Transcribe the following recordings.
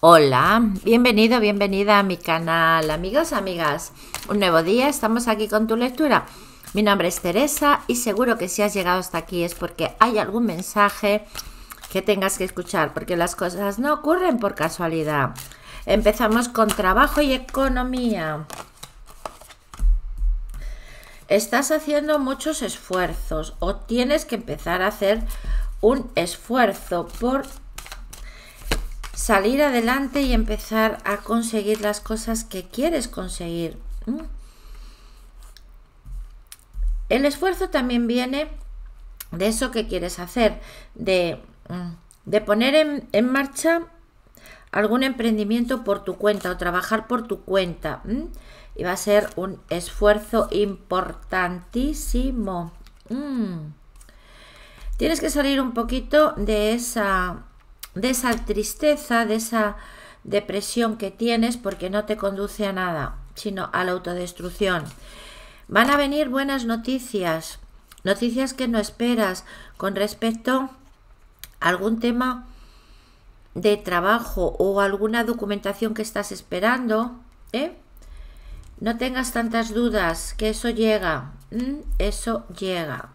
Hola, bienvenido, bienvenida a mi canal, amigos, amigas. Un nuevo día, estamos aquí con tu lectura. Mi nombre es Teresa y seguro que si has llegado hasta aquí es porque hay algún mensaje que tengas que escuchar, porque las cosas no ocurren por casualidad. Empezamos con trabajo y economía. Estás haciendo muchos esfuerzos o tienes que empezar a hacer un esfuerzo por salir adelante y empezar a conseguir las cosas que quieres conseguir. El esfuerzo también viene de eso que quieres hacer, de, mm, de poner en, marcha algún emprendimiento por tu cuenta o trabajar por tu cuenta. Y va a ser un esfuerzo importantísimo. Tienes que salir un poquito de esa de esa tristeza, de esa depresión que tienes porque no te conduce a nada, sino a la autodestrucción. Van a venir buenas noticias, noticias que no esperas con respecto a algún tema de trabajo o alguna documentación que estás esperando. ¿eh? No tengas tantas dudas, que eso llega, eso llega.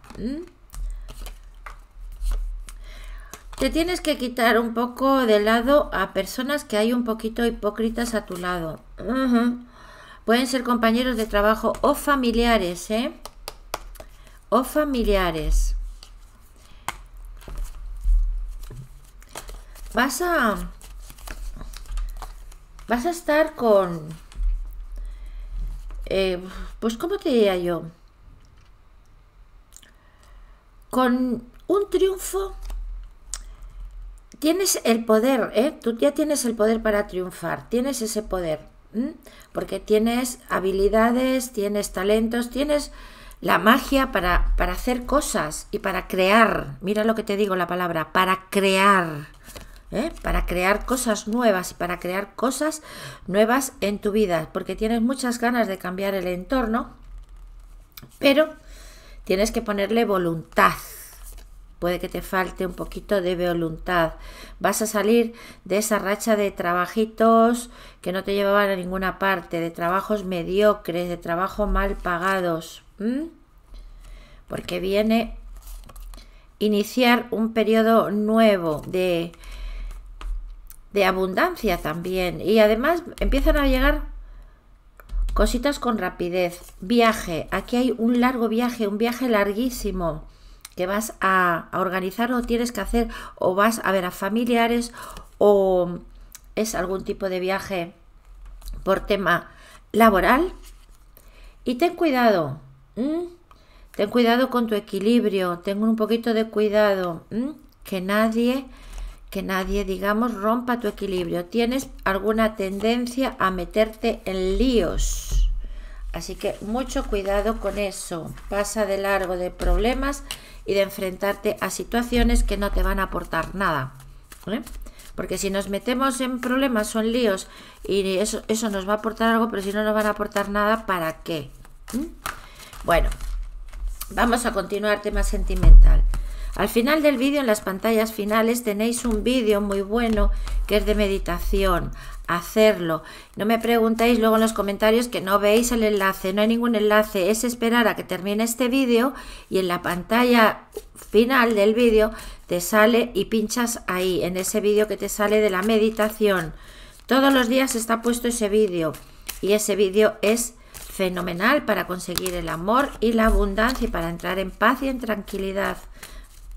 te tienes que quitar un poco de lado a personas que hay un poquito hipócritas a tu lado. Pueden ser compañeros de trabajo o familiares, ¿eh? O familiares. Vas a... Vas a estar con... Eh, pues, ¿cómo te diría yo? Con un triunfo Tienes el poder, ¿eh? tú ya tienes el poder para triunfar, tienes ese poder, porque tienes habilidades, tienes talentos, tienes la magia para, hacer cosas y para crear, mira lo que te digo la palabra, para crear, ¿eh? para crear cosas nuevas y para crear cosas nuevas en tu vida, porque tienes muchas ganas de cambiar el entorno, pero tienes que ponerle voluntad, puede que te falte un poquito de voluntad. Vas a salir de esa racha de trabajitos que no te llevaban a ninguna parte, de trabajos mediocres, de trabajos mal pagados. Porque viene iniciar un periodo nuevo de, de abundancia también. Y además empiezan a llegar cositas con rapidez. Viaje. Aquí hay un largo viaje, un viaje larguísimo que vas a, organizar o tienes que hacer o vas a ver a familiares o es algún tipo de viaje por tema laboral. Y ten cuidado, ten cuidado con tu equilibrio, ten un poquito de cuidado, que nadie, que nadie, digamos, rompa tu equilibrio. Tienes alguna tendencia a meterte en líos Así que mucho cuidado con eso. Pasa de largo de problemas y de enfrentarte a situaciones que no te van a aportar nada. Porque si nos metemos en problemas, son líos y eso, eso, nos va a aportar algo, pero si no nos van a aportar nada, ¿para qué? ¿Mm? Bueno, vamos a continuar tema sentimental. Al final del vídeo, en las pantallas finales, tenéis un vídeo muy bueno que es de meditación. Hacerlo. No me preguntéis luego en los comentarios que no veis el enlace. No hay ningún enlace. Es esperar a que termine este vídeo y en la pantalla final del vídeo te sale y pinchas ahí, en ese vídeo que te sale de la meditación. Todos los días está puesto ese vídeo y ese vídeo es fenomenal para conseguir el amor y la abundancia y para entrar en paz y en tranquilidad.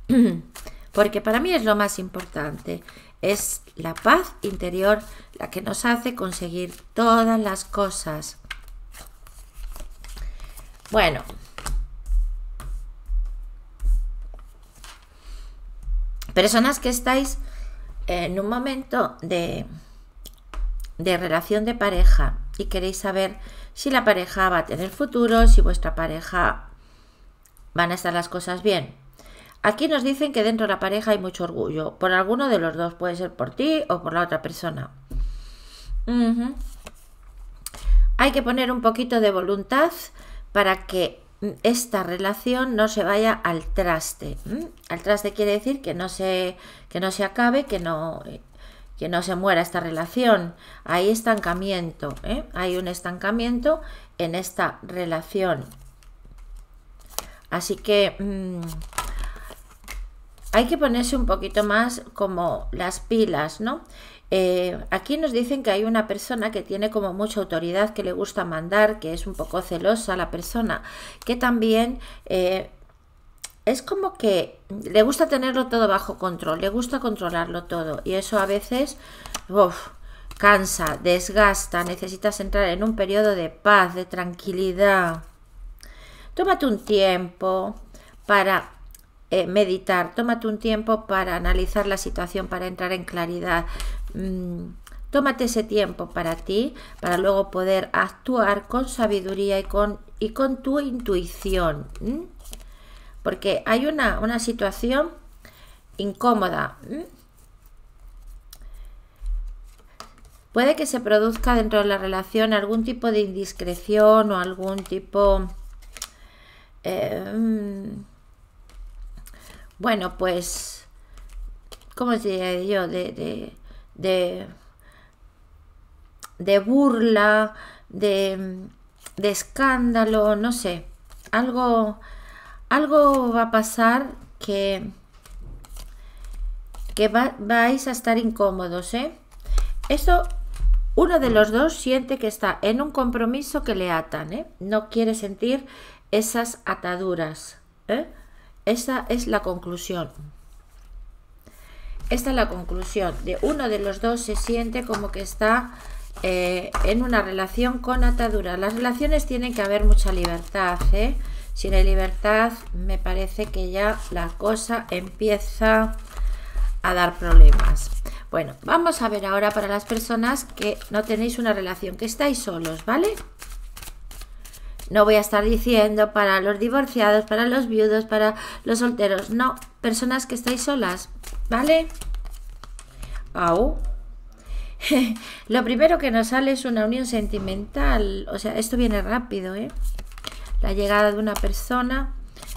porque para mí es lo más importante. Es la paz interior la que nos hace conseguir todas las cosas. Bueno. Personas que estáis en un momento de, relación de pareja y queréis saber si la pareja va a tener futuro, si vuestra pareja van a estar las cosas bien Aquí nos dicen que dentro de la pareja hay mucho orgullo. Por alguno de los dos, puede ser por ti o por la otra persona. Hay que poner un poquito de voluntad para que esta relación no se vaya al traste. ¿Mm? Al traste quiere decir que no se, que no se acabe, que no, que no se muera esta relación. Hay estancamiento, ¿eh? hay un estancamiento en esta relación. Así que... Mm, hay que ponerse un poquito más como las pilas, ¿no? Eh, aquí nos dicen que hay una persona que tiene como mucha autoridad, que le gusta mandar, que es un poco celosa la persona, que también eh, es como que le gusta tenerlo todo bajo control, le gusta controlarlo todo y eso a veces uf, cansa, desgasta, necesitas entrar en un periodo de paz, de tranquilidad. Tómate un tiempo para eh, meditar, tómate un tiempo para analizar la situación, para entrar en claridad. Mm, tómate ese tiempo para ti, para luego poder actuar con sabiduría y con, y con tu intuición. Porque hay una, situación incómoda. Puede que se produzca dentro de la relación algún tipo de indiscreción o algún tipo... Eh, mm, bueno, pues, ¿cómo diría yo? De, de, de, burla, de, de, escándalo, no sé. Algo, algo va a pasar que, que vais a estar incómodos, ¿eh? eso uno de los dos siente que está en un compromiso que le atan, ¿eh? No quiere sentir esas ataduras, ¿eh? Esta es la conclusión. Esta es la conclusión. De uno de los dos se siente como que está eh, en una relación con atadura. Las relaciones tienen que haber mucha libertad. ¿eh? si no hay libertad me parece que ya la cosa empieza a dar problemas. Bueno, vamos a ver ahora para las personas que no tenéis una relación, que estáis solos, ¿vale? No voy a estar diciendo para los divorciados, para los viudos, para los solteros. No, personas que estáis solas, ¿vale? Au. Lo primero que nos sale es una unión sentimental. O sea, esto viene rápido, ¿eh? La llegada de una persona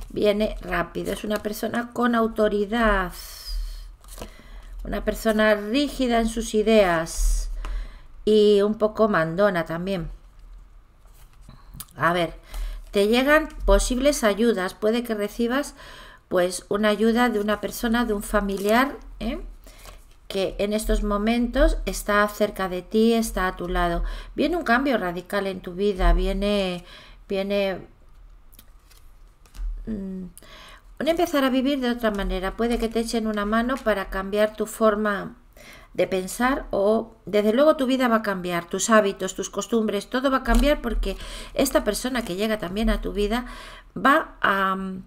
viene rápido. Es una persona con autoridad. Una persona rígida en sus ideas. Y un poco mandona también. A ver, te llegan posibles ayudas. Puede que recibas pues una ayuda de una persona, de un familiar, ¿eh? que en estos momentos está cerca de ti, está a tu lado. Viene un cambio radical en tu vida, viene, viene mm, un empezar a vivir de otra manera. Puede que te echen una mano para cambiar tu forma de pensar o desde luego tu vida va a cambiar, tus hábitos, tus costumbres, todo va a cambiar porque esta persona que llega también a tu vida va a, mm,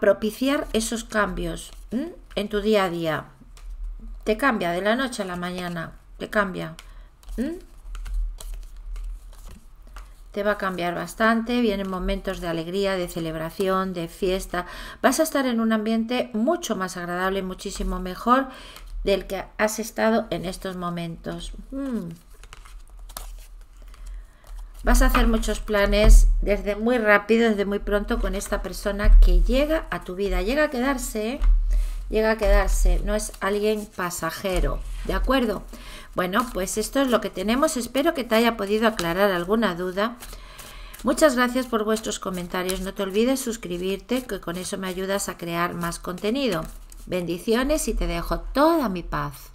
propiciar esos cambios en tu día a día. Te cambia de la noche a la mañana, te cambia. te va a cambiar bastante, vienen momentos de alegría, de celebración, de fiesta, vas a estar en un ambiente mucho más agradable, muchísimo mejor del que has estado en estos momentos. Hmm. Vas a hacer muchos planes desde muy rápido, desde muy pronto con esta persona que llega a tu vida, llega a quedarse, llega a quedarse, no es alguien pasajero, ¿de acuerdo? Bueno, pues esto es lo que tenemos, espero que te haya podido aclarar alguna duda. Muchas gracias por vuestros comentarios, no te olvides suscribirte, que con eso me ayudas a crear más contenido. Bendiciones y te dejo toda mi paz.